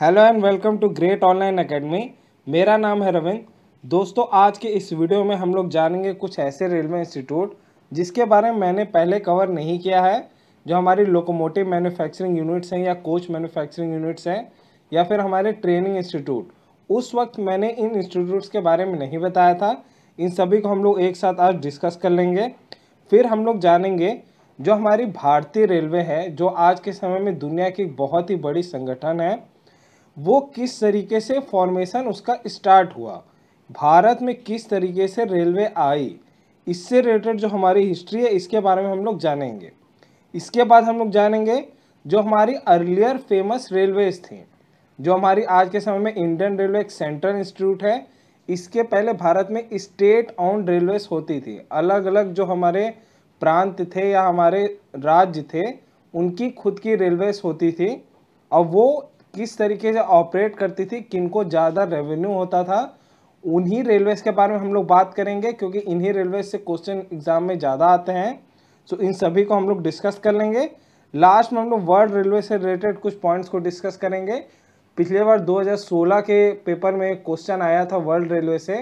hello and welcome to great online academy मेरा नाम है रविंद दोस्तों आज के इस वीडियो में हम लोग जानेंगे कुछ ऐसे रेलवे इंस्टीट्यूट जिसके बारे में मैंने पहले कवर नहीं किया है जो हमारी लोकोमोटिव मैन्युफैक्चरिंग यूनिट्स हैं या कोच मैन्युफैक्चरिंग यूनिट्स हैं या फिर हमारे ट्रेनिंग इंस्टीट्यूट उस वक्त मैंने इन इंस्टीट्यूट्स के बारे में नहीं बताया था इन सभी को हम लोग एक साथ आज डिस्कस कर लेंगे फिर हम लोग जानेंगे जो हमारी भारतीय रेलवे है जो आज के समय में दुनिया की बहुत ही बड़ी संगठन है वो किस तरीके से फॉर्मेशन उसका स्टार्ट हुआ भारत में किस तरीके से रेलवे आई इससे रिलेटेड जो हमारी हिस्ट्री है इसके बारे में हम लोग जानेंगे इसके बाद हम लोग जानेंगे जो हमारी अर्लियर फेमस रेलवेज थी जो हमारी आज के समय में इंडियन रेलवे एक सेंट्रल इंस्टीट्यूट है इसके पहले भारत में स्टेट ऑन रेलवेज होती थी अलग अलग जो हमारे प्रांत थे या हमारे राज्य थे उनकी खुद की रेलवेज होती थी और वो किस तरीके से ऑपरेट करती थी किनको ज़्यादा रेवेन्यू होता था उन्हीं रेलवेज़ के बारे में हम लोग बात करेंगे क्योंकि इन्हीं रेलवेज से क्वेश्चन एग्ज़ाम में ज़्यादा आते हैं सो इन सभी को हम लोग डिस्कस कर लेंगे लास्ट में हम लोग वर्ल्ड रेलवे से रिलेटेड कुछ पॉइंट्स को डिस्कस करेंगे पिछले बार 2016 के पेपर में क्वेश्चन आया था वर्ल्ड रेलवे से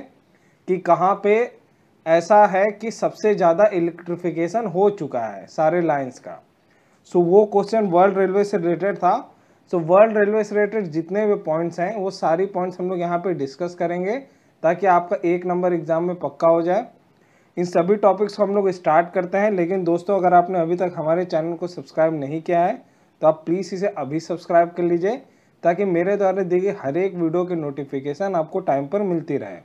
कि कहाँ पे ऐसा है कि सबसे ज़्यादा इलेक्ट्रिफिकेशन हो चुका है सारे लाइंस का सो so, वो क्वेश्चन वर्ल्ड रेलवे से रिलेटेड था सो वर्ल्ड रेलवे से रिलेटेड जितने भी पॉइंट्स हैं वो सारी पॉइंट्स हम लोग यहाँ पे डिस्कस करेंगे ताकि आपका एक नंबर एग्जाम में पक्का हो जाए इन सभी टॉपिक्स को हम लोग स्टार्ट करते हैं लेकिन दोस्तों अगर आपने अभी तक हमारे चैनल को सब्सक्राइब नहीं किया है तो आप प्लीज़ इसे अभी सब्सक्राइब कर लीजिए ताकि मेरे द्वारा दी गई हर एक वीडियो की नोटिफिकेशन आपको टाइम पर मिलती रहे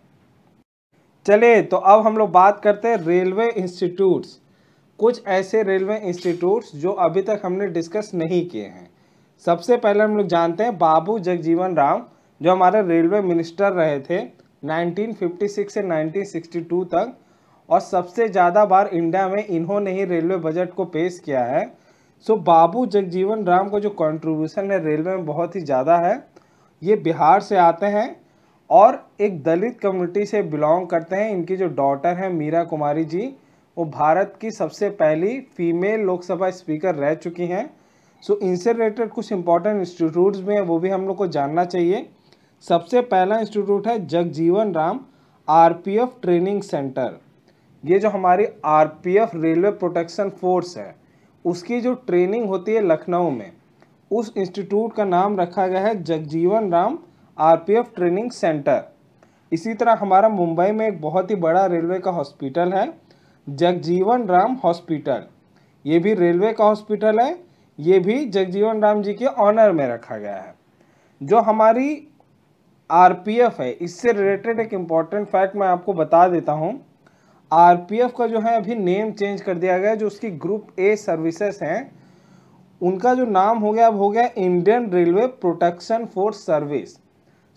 चलिए तो अब हम लोग बात करते हैं रेलवे इंस्टीट्यूट्स कुछ ऐसे रेलवे इंस्टीट्यूट्स जो अभी तक हमने डिस्कस नहीं किए हैं सबसे पहले हम लोग जानते हैं बाबू जगजीवन राम जो हमारे रेलवे मिनिस्टर रहे थे 1956 से 1962 तक और सबसे ज़्यादा बार इंडिया में इन्होंने ही रेलवे बजट को पेश किया है सो बाबू जगजीवन राम का जो कंट्रीब्यूशन है रेलवे में बहुत ही ज़्यादा है ये बिहार से आते हैं और एक दलित कम्युनिटी से बिलोंग करते हैं इनकी जो डॉटर हैं मीरा कुमारी जी वो भारत की सबसे पहली फीमेल लोकसभा स्पीकर रह चुकी हैं सो so, इनसे रिलेटेड कुछ इंपॉर्टेंट इंस्टीट्यूट्स भी हैं वो भी हम लोग को जानना चाहिए सबसे पहला इंस्टीट्यूट है Jagjivan Ram RPF training centre ये जो हमारी आरपीएफ रेलवे प्रोटेक्शन फोर्स है उसकी जो ट्रेनिंग होती है लखनऊ में उस इंस्टीट्यूट का नाम रखा गया है Jagjivan Ram R training centre इसी तरह हमारा मुंबई में एक बहुत ही बड़ा रेलवे का हॉस्पिटल है जगजीवन राम हॉस्पिटल ये भी रेलवे का हॉस्पिटल है ये भी जगजीवन राम जी के ऑनर में रखा गया है जो हमारी आरपीएफ है इससे रिलेटेड एक इम्पॉर्टेंट फैक्ट मैं आपको बता देता हूँ आरपीएफ का जो है अभी नेम चेंज कर दिया गया है जो उसकी ग्रुप ए सर्विसेज हैं उनका जो नाम हो गया अब हो गया Indian railway protection force service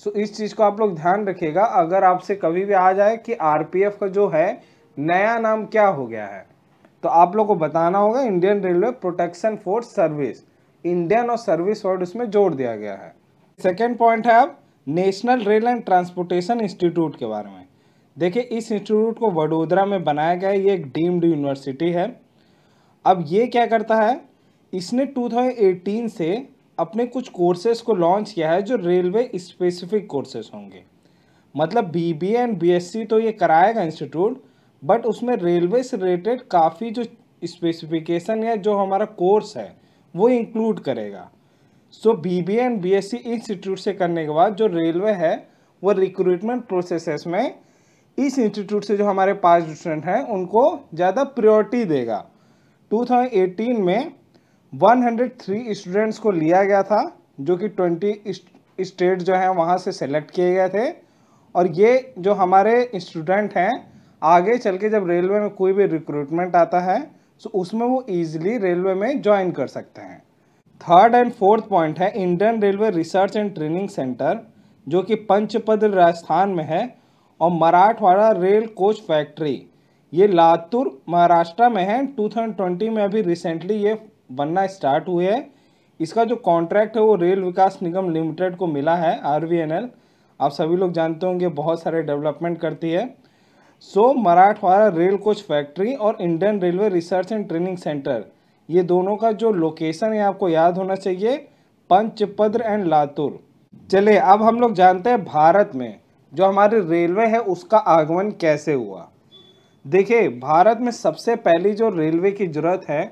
so इस चीज़ को आप लोग ध्यान रखिएगा अगर आपसे कभी भी आ जाए कि आर का जो है नया नाम क्या हो गया है तो आप लोग को बताना होगा Indian railway protection force service Indian और सर्विस वर्ड उसमें जोड़ दिया गया है सेकेंड पॉइंट है अब national rail and transportation institute के बारे में देखिए इस इंस्टीट्यूट को वडोदरा में बनाया गया है ये एक डीम्ड यूनिवर्सिटी है अब ये क्या करता है इसने 2018 से अपने कुछ कोर्सेज को लॉन्च किया है जो रेलवे स्पेसिफिक कोर्सेज होंगे मतलब B B and B S C तो ये कराएगा इंस्टीट्यूट बट उसमें रेलवे से रिलेटेड काफ़ी जो स्पेसिफिकेशन है जो हमारा कोर्स है वो इंक्लूड करेगा so B B and B S C institute से करने के बाद जो रेलवे है वो रिक्रूटमेंट प्रोसेस में इस इंस्टीट्यूट से जो हमारे पास स्टूडेंट हैं उनको ज़्यादा प्रियोरिटी देगा 2018 में 103 स्टूडेंट्स को लिया गया था जो कि 20 स्टेट जो हैं वहाँ से सेलेक्ट किए गए थे और ये जो हमारे स्टूडेंट हैं आगे चल के जब रेलवे में कोई भी रिक्रूटमेंट आता है तो उसमें वो ईजिली रेलवे में ज्वाइन कर सकते हैं थर्ड एंड फोर्थ पॉइंट है Indian railway research and training centre जो कि पंचपद्र राजस्थान में है और मराठवाड़ा रेल कोच फैक्ट्री ये लातूर महाराष्ट्र में है 2020 में अभी रिसेंटली ये बनना स्टार्ट हुए है इसका जो कॉन्ट्रैक्ट है वो रेल विकास निगम लिमिटेड को मिला है आर आप सभी लोग जानते होंगे बहुत सारे डेवलपमेंट करती है so Marathwada rail coach factory और Indian railway research and training centre ये दोनों का जो लोकेशन है आपको याद होना चाहिए पंचपद्र एंड लातूर चले अब हम लोग जानते हैं भारत में जो हमारे रेलवे है उसका आगमन कैसे हुआ देखिए भारत में सबसे पहली जो रेलवे की ज़रूरत है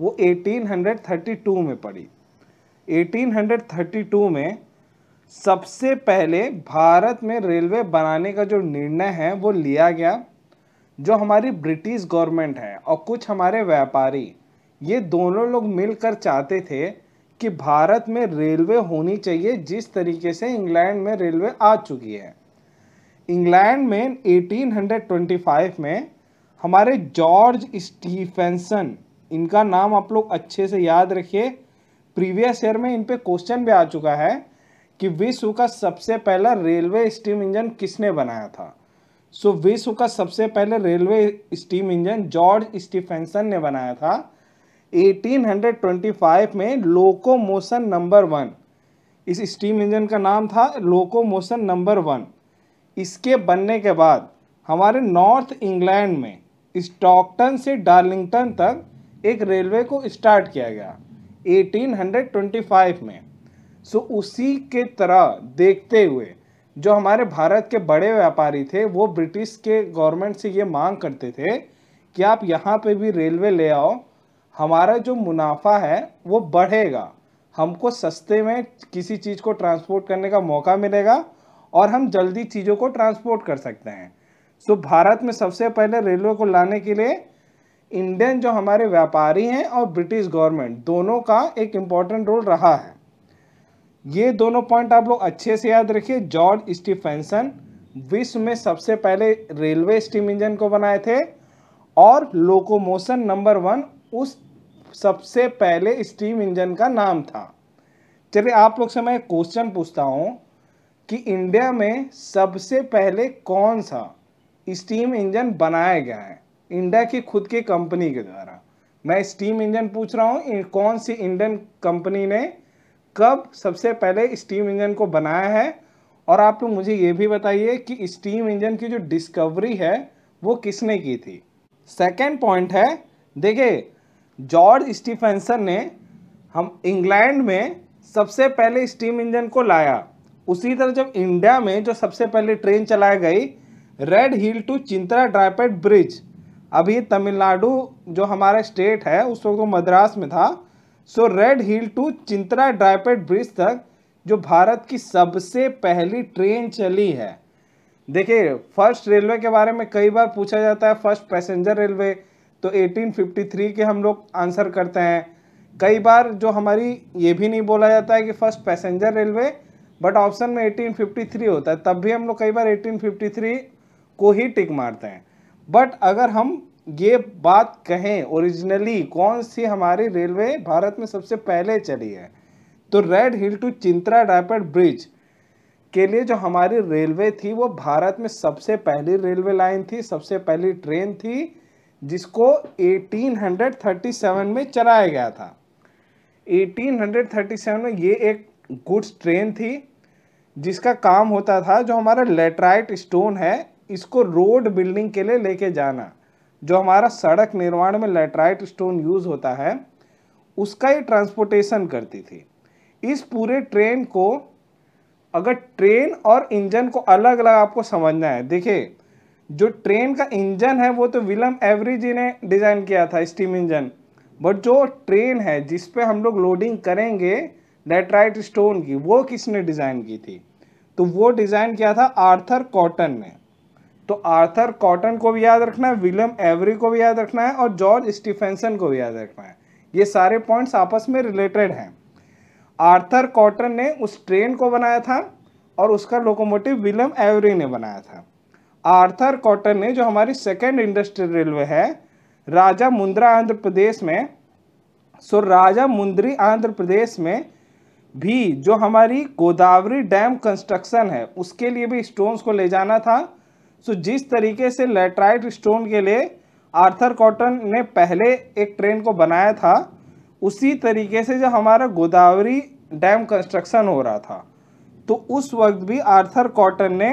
वो 1832 में पड़ी 1832 में सबसे पहले भारत में रेलवे बनाने का जो निर्णय है वो लिया गया जो हमारी ब्रिटिश गवर्नमेंट है और कुछ हमारे व्यापारी ये दोनों लोग मिलकर चाहते थे कि भारत में रेलवे होनी चाहिए जिस तरीके से इंग्लैंड में रेलवे आ चुकी है इंग्लैंड में 1825 में हमारे जॉर्ज स्टीफेंसन इनका नाम आप लोग अच्छे से याद रखिए प्रीवियस ईयर में इन पे क्वेश्चन भी आ चुका है कि विश्व का सबसे पहला रेलवे स्टीम इंजन किसने बनाया था सो so, विश्व का सबसे पहले railway steam engine George Stephenson ने बनाया था 1825 में लोकोमोशन नंबर वन इस स्टीम इंजन का नाम था लोकोमोशन नंबर वन इसके बनने के बाद हमारे नॉर्थ इंग्लैंड में स्टॉकटन से डार्लिंगटन तक एक रेलवे को स्टार्ट किया गया 1825 में सो उसी के तरह देखते हुए जो हमारे भारत के बड़े व्यापारी थे वो ब्रिटिश के गवर्नमेंट से ये मांग करते थे कि आप यहाँ पे भी रेलवे ले आओ हमारा जो मुनाफा है वो बढ़ेगा हमको सस्ते में किसी चीज़ को ट्रांसपोर्ट करने का मौका मिलेगा और हम जल्दी चीज़ों को ट्रांसपोर्ट कर सकते हैं सो भारत में सबसे पहले रेलवे को लाने के लिए इंडियन जो हमारे व्यापारी हैं और ब्रिटिश गवर्नमेंट दोनों का एक इम्पॉर्टेंट रोल रहा है ये दोनों पॉइंट आप लोग अच्छे से याद रखिए जॉर्ज स्टीफेंसन विश्व में सबसे पहले रेलवे स्टीम इंजन को बनाए थे और लोकोमोशन नंबर वन उस सबसे पहले स्टीम इंजन का नाम था चलिए आप लोग से मैं क्वेश्चन पूछता हूँ कि इंडिया में सबसे पहले कौन सा स्टीम इंजन बनाया गया है इंडिया की खुद की कंपनी के द्वारा मैं स्टीम इंजन पूछ रहा हूँ कौन सी इंडियन कंपनी ने कब सबसे पहले स्टीम इंजन को बनाया है और आप लोग मुझे ये भी बताइए कि स्टीम इंजन की जो डिस्कवरी है वो किसने की थी सेकेंड पॉइंट है देखिए जॉर्ज स्टीफेंसन ने हम इंग्लैंड में सबसे पहले स्टीम इंजन को लाया उसी तरह जब इंडिया में जो सबसे पहले ट्रेन चलाई गई red hill to Chintadripet bridge अभी तमिलनाडु जो हमारा स्टेट है उस वक्त वो मद्रास में था so red hill to Chintadripet bridge तक जो भारत की सबसे पहली ट्रेन चली है देखिए फर्स्ट रेलवे के बारे में कई बार पूछा जाता है फर्स्ट पैसेंजर रेलवे तो 1853 के हम लोग आंसर करते हैं कई बार जो हमारी ये भी नहीं बोला जाता है कि first passenger railway but option में 1853 होता है तब भी हम लोग कई बार 1853 को ही टिक मारते हैं बट अगर हम ये बात कहें ओरिजिनली कौन सी हमारी रेलवे भारत में सबसे पहले चली है तो red hill to Chintadripet bridge के लिए जो हमारी रेलवे थी वो भारत में सबसे पहली रेलवे लाइन थी सबसे पहली ट्रेन थी जिसको 1837 में चलाया गया था 1837 में ये एक गुड्स ट्रेन थी जिसका काम होता था जो हमारा लेटराइट स्टोन है इसको रोड बिल्डिंग के लिए लेके जाना जो हमारा सड़क निर्माण में लेटराइट स्टोन यूज़ होता है उसका ही ट्रांसपोर्टेशन करती थी इस पूरे ट्रेन को अगर ट्रेन और इंजन को अलग अलग आपको समझना है देखिए जो ट्रेन का इंजन है वो तो विलम एवरी जी ने डिज़ाइन किया था स्टीम इंजन बट जो ट्रेन है जिस पे हम लोग लोडिंग करेंगे लेटराइट स्टोन की वो किसने डिज़ाइन की थी तो वो डिज़ाइन किया था आर्थर कॉटन ने तो आर्थर कॉटन को भी याद रखना है विलियम एवरी को भी याद रखना है और जॉर्ज स्टीफेंसन को भी याद रखना है ये सारे पॉइंट्स आपस में रिलेटेड हैं आर्थर कॉटन ने उस ट्रेन को बनाया था और उसका लोकोमोटिव विलियम एवरी ने बनाया था आर्थर कॉटन ने जो हमारी सेकेंड इंडस्ट्रियल रेलवे है राजा मुंद्रा आंध्र प्रदेश में सो राजा मुंद्री आंध्र प्रदेश में भी जो हमारी गोदावरी डैम कंस्ट्रक्शन है उसके लिए भी स्टोन्स को ले जाना था सो जिस तरीके से लेटराइट स्टोन के लिए आर्थर कॉटन ने पहले एक ट्रेन को बनाया था उसी तरीके से जब हमारा गोदावरी डैम कंस्ट्रक्शन हो रहा था तो उस वक्त भी आर्थर कॉटन ने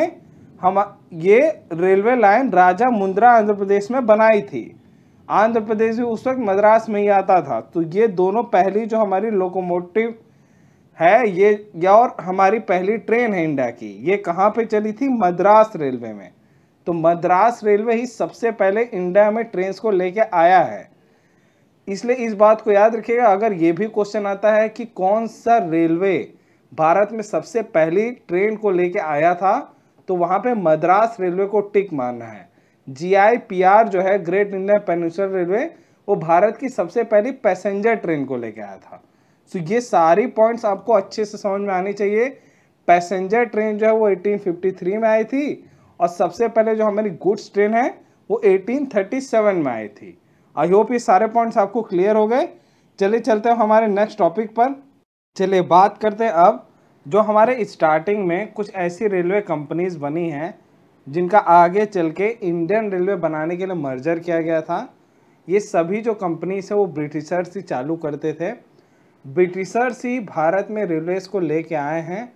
हम ये railway line Rajahmundry Andhra Pradesh में बनाई थी आंध्र प्रदेश भी उस वक्त मद्रास में ही आता था तो ये दोनों पहली जो हमारी लोकोमोटिव है ये या और हमारी पहली ट्रेन है इंडिया की ये कहाँ पे चली थी मद्रास रेलवे में तो मद्रास रेलवे ही सबसे पहले इंडिया में ट्रेन को लेके आया है इसलिए इस बात को याद रखिएगा अगर ये भी क्वेश्चन आता है कि कौन सा रेलवे भारत में सबसे पहली ट्रेन को लेके आया था तो वहाँ पे मद्रास रेलवे को टिक मारना है जी आई पी आर जो है ग्रेट इंडिया पेनिसुलर रेलवे वो भारत की सबसे पहली पैसेंजर ट्रेन को लेके आया था तो ये सारी पॉइंट्स आपको अच्छे से समझ में आनी चाहिए पैसेंजर ट्रेन जो है वो 1853 में आई थी और सबसे पहले जो हमारी गुड्स ट्रेन है वो 1837 में आई थी आई होप ये सारे पॉइंट्स आपको क्लियर हो गए चलिए चलते हैं हमारे नेक्स्ट टॉपिक पर चलिए बात करते हैं अब जो हमारे स्टार्टिंग में कुछ ऐसी रेलवे कंपनीज बनी हैं जिनका आगे चल के इंडियन रेलवे बनाने के लिए मर्जर किया गया था ये सभी जो कंपनीज है वो ब्रिटिशर्स ही चालू करते थे ब्रिटिशर्स ही भारत में रेलवेज को लेके आए हैं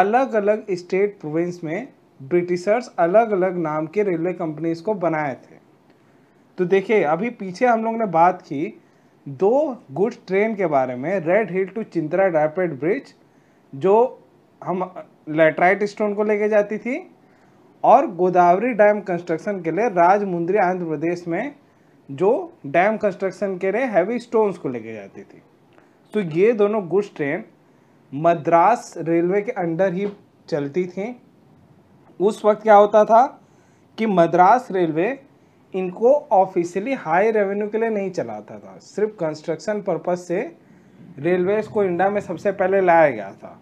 अलग अलग स्टेट प्रोविंस में ब्रिटिशर्स अलग अलग नाम के रेलवे कंपनीज को बनाए थे तो देखिए अभी पीछे हम लोग ने बात की दो गुड्स ट्रेन के बारे में red hill to Chintadripet bridge जो हम लेटराइट स्टोन को लेके जाती थी और गोदावरी डैम कंस्ट्रक्शन के लिए राजमुंद्री आंध्र प्रदेश में जो डैम कंस्ट्रक्शन के लिए हैवी स्टोन्स को लेके जाती थी तो ये दोनों गुड्स ट्रेन मद्रास रेलवे के अंडर ही चलती थी उस वक्त क्या होता था कि मद्रास रेलवे इनको ऑफिशियली हाई रेवेन्यू के लिए नहीं चलाता था सिर्फ कंस्ट्रक्शन पर्पज से रेलवेज को इंडिया में सबसे पहले लाया गया था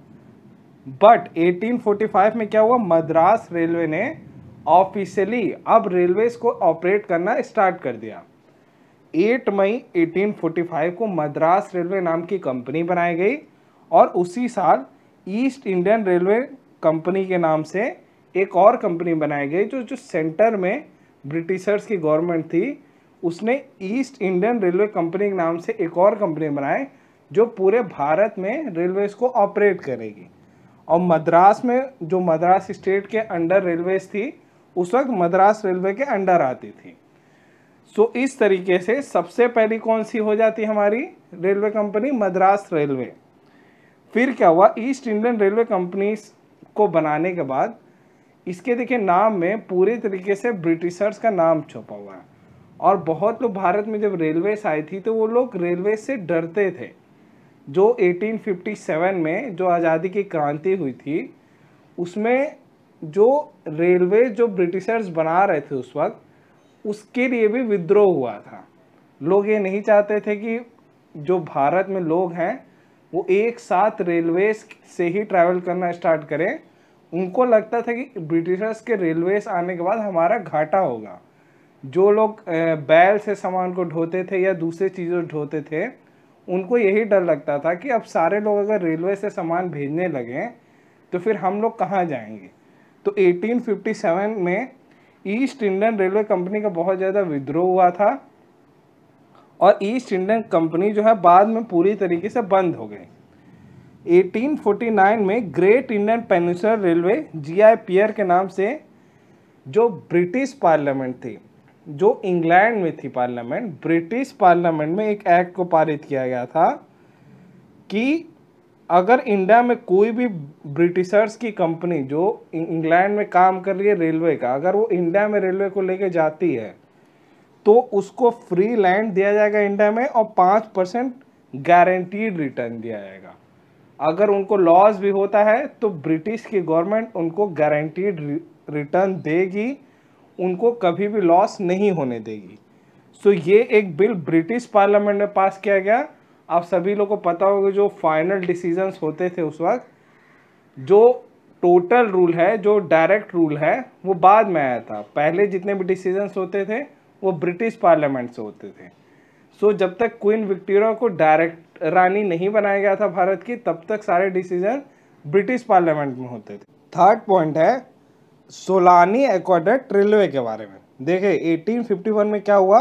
बट 1845 में क्या हुआ मद्रास रेलवे ने ऑफिशियली अब रेलवेज को ऑपरेट करना स्टार्ट कर दिया 8 मई 1845 को मद्रास रेलवे नाम की कंपनी बनाई गई और उसी साल ईस्ट इंडियन रेलवे कंपनी के नाम से एक और कंपनी बनाई गई जो जो सेंटर में ब्रिटिशर्स की गवर्नमेंट थी उसने ईस्ट इंडियन रेलवे कंपनी के नाम से एक और कंपनी बनाए जो पूरे भारत में रेलवेज़ को ऑपरेट करेगी और मद्रास में जो मद्रास स्टेट के अंडर रेलवेज थी उस वक्त मद्रास रेलवे के अंडर आती थी सो तो so, इस तरीके से सबसे पहली कौन सी हो जाती हमारी रेलवे कंपनी मद्रास रेलवे फिर क्या हुआ ईस्ट इंडियन रेलवे कंपनी को बनाने के बाद इसके देखिए नाम में पूरे तरीके से ब्रिटिशर्स का नाम छुपा हुआ है और बहुत लोग भारत में जब रेलवे आई थी तो वो लोग रेलवे से डरते थे जो 1857 में जो आज़ादी की क्रांति हुई थी उसमें जो रेलवे जो ब्रिटिशर्स बना रहे थे उस वक्त उसके लिए भी विद्रोह हुआ था लोग ये नहीं चाहते थे कि जो भारत में लोग हैं वो एक साथ रेलवे से ही ट्रैवल करना स्टार्ट करें उनको लगता था कि ब्रिटिशर्स के रेलवेज आने के बाद हमारा घाटा होगा जो लोग बैल से सामान को ढोते थे या दूसरी चीज़ों ढोते थे उनको यही डर लगता था कि अब सारे लोग अगर रेलवे से सामान भेजने लगे तो फिर हम लोग कहाँ जाएंगे तो 1857 में ईस्ट इंडियन रेलवे कंपनी का बहुत ज़्यादा विद्रोह हुआ था और ईस्ट इंडियन कंपनी जो है बाद में पूरी तरीके से बंद हो गई 1849 में ग्रेट इंडियन पेनिसुलर रेलवे जी पियर के नाम से जो ब्रिटिश पार्लियामेंट थी जो इंग्लैंड में थी पार्लियामेंट ब्रिटिश पार्लियामेंट में एक एक्ट को पारित किया गया था कि अगर इंडिया में कोई भी ब्रिटिशर्स की कंपनी जो इंग्लैंड में काम कर रही है रेलवे का अगर वो इंडिया में रेलवे को लेके जाती है तो उसको फ्री लैंड दिया जाएगा इंडिया में और पाँच परसेंट गारंटीड रिटर्न दिया जाएगा अगर उनको लॉस भी होता है तो ब्रिटिश की गवर्नमेंट उनको गारंटीड रिटर्न देगी उनको कभी भी लॉस नहीं होने देगी सो so, ये एक बिल ब्रिटिश पार्लियामेंट में पास किया गया आप सभी लोग को पता होगा जो फाइनल डिसीजंस होते थे उस वक्त जो टोटल रूल है जो डायरेक्ट रूल है वो बाद में आया था पहले जितने भी डिसीजंस होते थे वो ब्रिटिश पार्लियामेंट से होते थे सो so, जब तक क्वीन विक्टोरिया को डायरेक्ट रानी नहीं बनाया गया था भारत की तब तक सारे डिसीजन ब्रिटिश पार्लियामेंट में होते थे थर्ड पॉइंट है सोलानी एक्वाडक्ट रेलवे के बारे में देखिए 1851 में क्या हुआ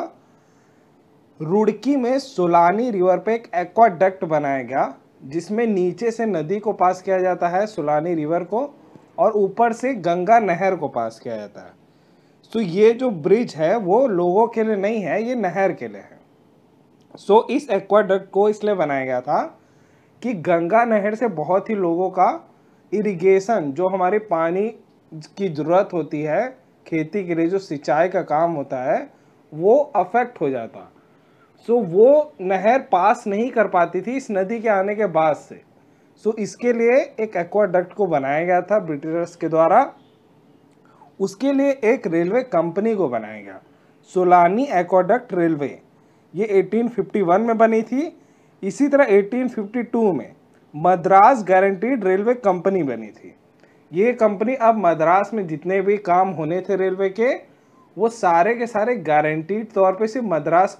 रुड़की में सोलानी रिवर पे एक एक्वाडक्ट बनाया गया जिसमें नीचे से नदी को पास किया जाता है सोलानी रिवर को और ऊपर से गंगा नहर को पास किया जाता है तो ये जो ब्रिज है वो लोगों के लिए नहीं है ये नहर के लिए है सो so, इस एक्वाडक्ट को इसलिए बनाया गया था कि गंगा नहर से बहुत ही लोगों का इरिगेशन जो हमारे पानी की ज़रूरत होती है खेती के लिए जो सिंचाई का काम होता है वो अफेक्ट हो जाता सो so, वो नहर पास नहीं कर पाती थी इस नदी के आने के बाद से सो so, इसके लिए एक एक्वाडक्ट को बनाया गया था ब्रिटिशर्स के द्वारा उसके लिए एक रेलवे कंपनी को बनाया गया सोलानी एक्वाडक्ट रेलवे ये 1851 में बनी थी इसी तरह 1852 में मद्रास गारंटीड रेलवे कंपनी बनी थी ये कंपनी अब मद्रास में जितने भी काम होने थे रेलवे के वो सारे के सारे गारंटीड तौर पे सिर्फ मद्रास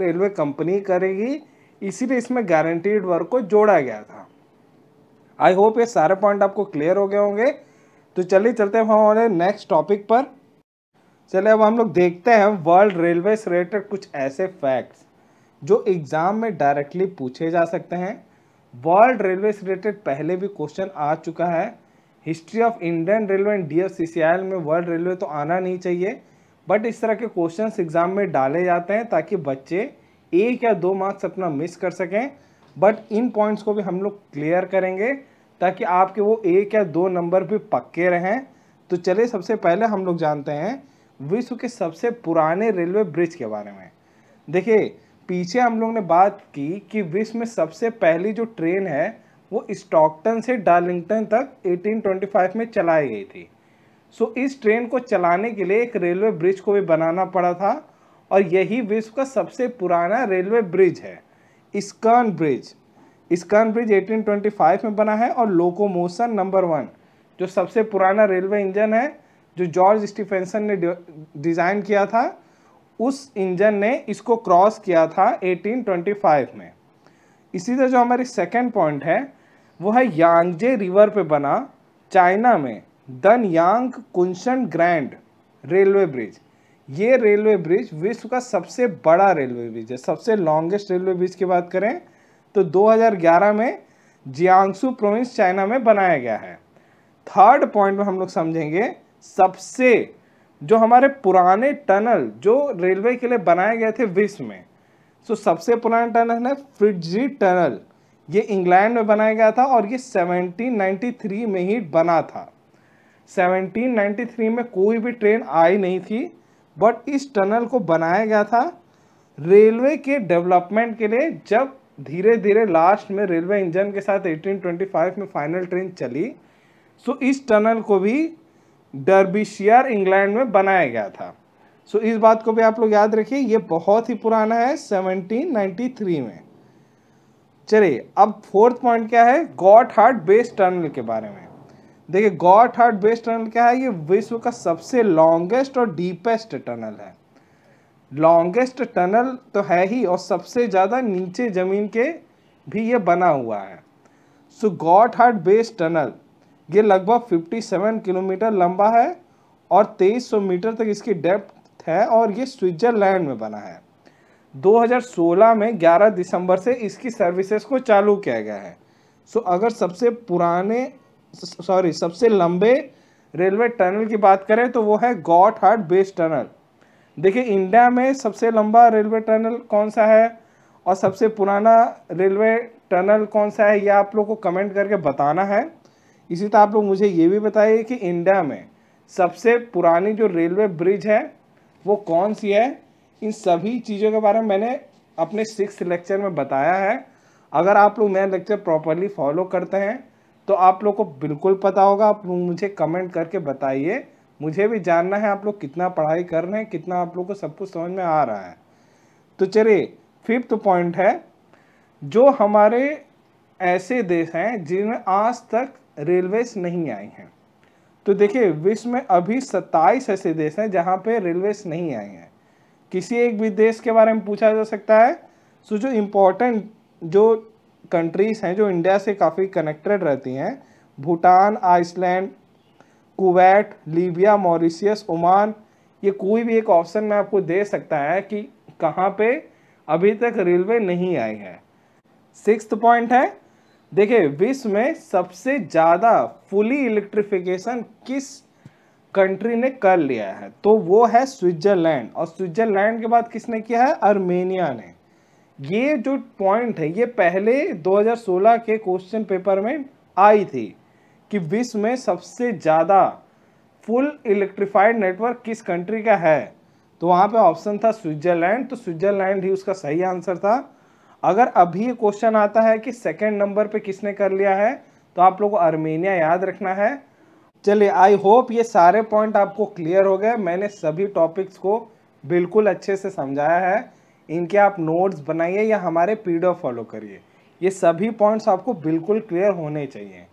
रेलवे कंपनी करेगी इसीलिए इसमें गारंटीड वर्क को जोड़ा गया था आई होप ये सारे पॉइंट आपको क्लियर हो गए होंगे तो चलिए चलते हैं हमारे नेक्स्ट टॉपिक पर चले अब हम लोग देखते हैं वर्ल्ड रेलवे से रिलेटेड कुछ ऐसे फैक्ट्स जो एग्ज़ाम में डायरेक्टली पूछे जा सकते हैं वर्ल्ड रेलवे से रिलेटेड पहले भी क्वेश्चन आ चुका है history of Indian railway and डी में वर्ल्ड रेलवे तो आना नहीं चाहिए बट इस तरह के क्वेश्चन एग्ज़ाम में डाले जाते हैं ताकि बच्चे एक या दो मार्क्स अपना मिस कर सकें बट इन पॉइंट्स को भी हम लोग क्लियर करेंगे ताकि आपके वो एक या दो नंबर भी पक्के रहें तो चलिए सबसे पहले हम लोग जानते हैं विश्व के सबसे पुराने रेलवे ब्रिज के बारे में देखिए पीछे हम लोग ने बात की कि विश्व में सबसे पहली जो ट्रेन है वो स्टॉकटन से डार्लिंगटन तक 1825 में चलाई गई थी सो इस ट्रेन को चलाने के लिए एक रेलवे ब्रिज को भी बनाना पड़ा था और यही विश्व का सबसे पुराना रेलवे ब्रिज है स्कर्न ब्रिज स्कर्न ब्रिज 1825 में बना है और लोकोमोशन नंबर वन जो सबसे पुराना रेलवे इंजन है जो जॉर्ज स्टीफेंसन ने डिज़ाइन किया था उस इंजन ने इसको क्रॉस किया था 1825 में इसी तरह जो हमारी सेकेंड पॉइंट है वो है यांगजे रिवर पे बना चाइना में Danyang Kunshan grand railway bridge ये रेलवे ब्रिज विश्व का सबसे बड़ा रेलवे ब्रिज है सबसे लॉन्गेस्ट रेलवे ब्रिज की बात करें तो 2011 में जियांगसू प्रोविंस चाइना में बनाया गया है थर्ड पॉइंट में हम लोग समझेंगे सबसे जो हमारे पुराने टनल जो रेलवे के लिए बनाए गए थे विश्व में सो सबसे पुराना टनल है फ्रिजी टनल ये इंग्लैंड में बनाया गया था और ये 1793 में ही बना था 1793 में कोई भी ट्रेन आई नहीं थी बट इस टनल को बनाया गया था रेलवे के डेवलपमेंट के लिए जब धीरे धीरे लास्ट में रेलवे इंजन के साथ 1825 में फाइनल ट्रेन चली सो इस टनल को भी डर्बिशियर इंग्लैंड में बनाया गया था सो so, इस बात को भी आप लोग याद रखिए ये बहुत ही पुराना है 1793 में चलिए अब फोर्थ पॉइंट क्या है गॉड हार्ट बेस टनल के बारे में देखिए गॉड हार्ट बेस टनल क्या है ये विश्व का सबसे लॉन्गेस्ट और डीपेस्ट टनल है लॉन्गेस्ट टनल तो है ही और सबसे ज़्यादा नीचे ज़मीन के भी ये बना हुआ है so Gotthard base tunnel ये लगभग 57 किलोमीटर लंबा है और 2300 मीटर तक इसकी डेप्थ है और ये स्विट्जरलैंड में बना है 2016 में 11 दिसंबर से इसकी सर्विसेज को चालू किया गया है सो अगर सबसे पुराने सॉरी सबसे लंबे रेलवे टनल की बात करें तो वो है गॉट हार्ट बेस टनल देखिए इंडिया में सबसे लंबा रेलवे टनल कौन सा है और सबसे पुराना रेलवे टनल कौन सा है यह आप लोग को कमेंट करके बताना है इसी तरह आप लोग मुझे ये भी बताइए कि इंडिया में सबसे पुरानी जो रेलवे ब्रिज है वो कौन सी है इन सभी चीज़ों के बारे में मैंने अपने सिक्स लेक्चर में बताया है अगर आप लोग मेरा लेक्चर प्रॉपरली फॉलो करते हैं तो आप लोग को बिल्कुल पता होगा आप लोग मुझे कमेंट करके बताइए मुझे भी जानना है आप लोग कितना पढ़ाई कर रहे हैं कितना आप लोग को सब कुछ समझ में आ रहा है तो चलिए फिफ्थ पॉइंट है जो हमारे ऐसे देश हैं जिनमें आज तक रेलवेज नहीं आई हैं तो देखिए विश्व में अभी सत्ताईस ऐसे देश हैं जहाँ पे रेलवेज नहीं आए हैं किसी एक भी देश के बारे में पूछा जा सकता है सो जो इम्पोर्टेंट जो कंट्रीज़ हैं जो इंडिया से काफ़ी कनेक्टेड रहती हैं Bhutan Iceland Kuwait Libya Mauritius Oman ये कोई भी एक ऑप्शन में आपको दे सकता है कि कहाँ पे अभी तक रेलवे नहीं आई है सिक्स पॉइंट है देखिए विश्व में सबसे ज़्यादा फुली इलेक्ट्रिफिकेशन किस कंट्री ने कर लिया है तो वो है स्विट्जरलैंड और स्विट्जरलैंड के बाद किसने किया है अर्मेनिया ने ये जो पॉइंट है ये पहले 2016 के क्वेश्चन पेपर में आई थी कि विश्व में सबसे ज़्यादा फुल इलेक्ट्रिफाइड नेटवर्क किस कंट्री का है तो वहाँ पे ऑप्शन था स्विट्जरलैंड तो स्विट्जरलैंड ही उसका सही आंसर था अगर अभी ये क्वेश्चन आता है कि सेकेंड नंबर पे किसने कर लिया है तो आप लोग आर्मेनिया याद रखना है चलिए आई होप ये सारे पॉइंट आपको क्लियर हो गए मैंने सभी टॉपिक्स को बिल्कुल अच्छे से समझाया है इनके आप नोट्स बनाइए या हमारे पी फॉलो करिए ये सभी पॉइंट्स आपको बिल्कुल क्लियर होने चाहिए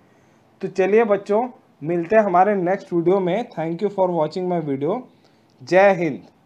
तो चलिए बच्चों मिलते हैं हमारे नेक्स्ट वीडियो में thank you for watching my video जय हिंद